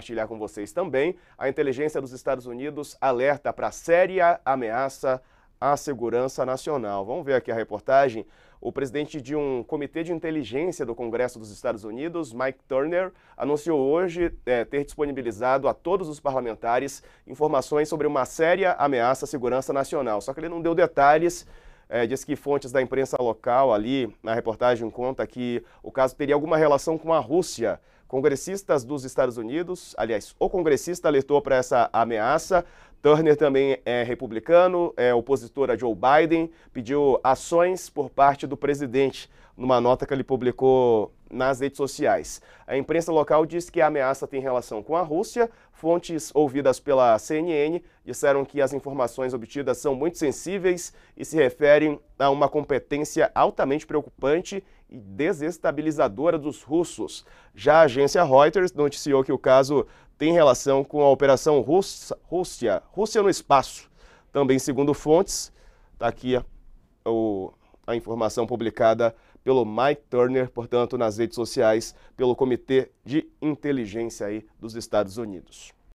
compartilhar com vocês também. A inteligência dos Estados Unidos alerta para séria ameaça à segurança nacional. Vamos ver aqui a reportagem. O presidente de um comitê de inteligência do Congresso dos Estados Unidos, Mike Turner, anunciou hoje é, ter disponibilizado a todos os parlamentares informações sobre uma séria ameaça à segurança nacional. Só que ele não deu detalhes. É, diz que fontes da imprensa local ali, na reportagem, conta que o caso teria alguma relação com a Rússia. Congressistas dos Estados Unidos, aliás, o congressista alertou para essa ameaça. Turner também é republicano, é opositor a Joe Biden, pediu ações por parte do presidente numa nota que ele publicou nas redes sociais. A imprensa local diz que a ameaça tem relação com a Rússia. Fontes ouvidas pela CNN disseram que as informações obtidas são muito sensíveis e se referem a uma competência altamente preocupante e desestabilizadora dos russos. Já a agência Reuters noticiou que o caso tem relação com a Operação Rússia, Rússia, Rússia no Espaço. Também, segundo fontes, está aqui a, o, a informação publicada pelo Mike Turner, portanto, nas redes sociais, pelo Comitê de Inteligência aí dos Estados Unidos.